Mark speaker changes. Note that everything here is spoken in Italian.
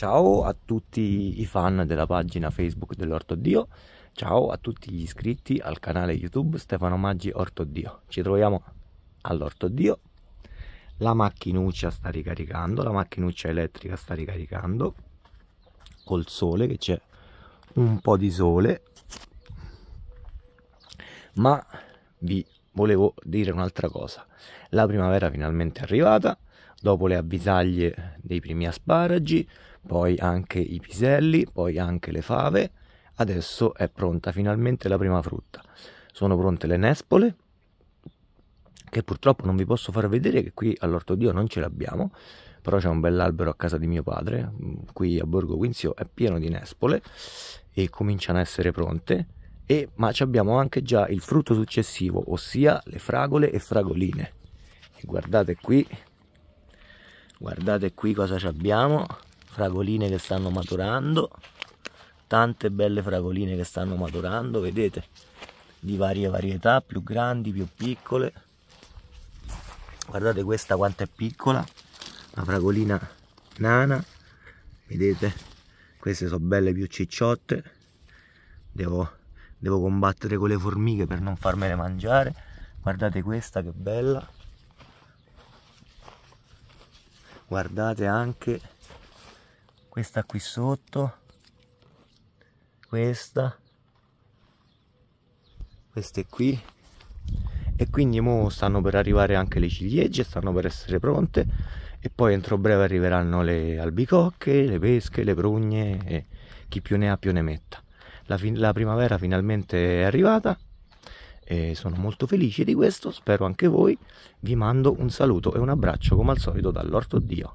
Speaker 1: Ciao a tutti i fan della pagina Facebook dell'Orto Dio, ciao a tutti gli iscritti al canale YouTube Stefano Maggi Orto Dio. Ci troviamo all'Orto Dio, La macchinuccia sta ricaricando, la macchinuccia elettrica sta ricaricando col sole che c'è un po' di sole. Ma vi volevo dire un'altra cosa. La primavera finalmente è arrivata, dopo le avvisaglie dei primi asparagi, poi anche i piselli, poi anche le fave. Adesso è pronta finalmente la prima frutta. Sono pronte le nespole, che purtroppo non vi posso far vedere che qui all'ortodio non ce l'abbiamo, però c'è un bell'albero a casa di mio padre, mm, qui a Borgo Quinzio è pieno di nespole e cominciano a essere pronte. E, ma abbiamo anche già il frutto successivo, ossia le fragole e fragoline. E guardate qui, guardate qui cosa abbiamo fragoline che stanno maturando tante belle fragoline che stanno maturando vedete di varie varietà più grandi più piccole guardate questa quanto è piccola la fragolina nana vedete queste sono belle più cicciotte devo, devo combattere con le formiche per non farmele mangiare guardate questa che bella guardate anche questa qui sotto questa queste qui e quindi mo stanno per arrivare anche le ciliegie stanno per essere pronte e poi entro breve arriveranno le albicocche le pesche le prugne e chi più ne ha più ne metta la, fi la primavera finalmente è arrivata e sono molto felice di questo spero anche voi vi mando un saluto e un abbraccio come al solito dall'orto dio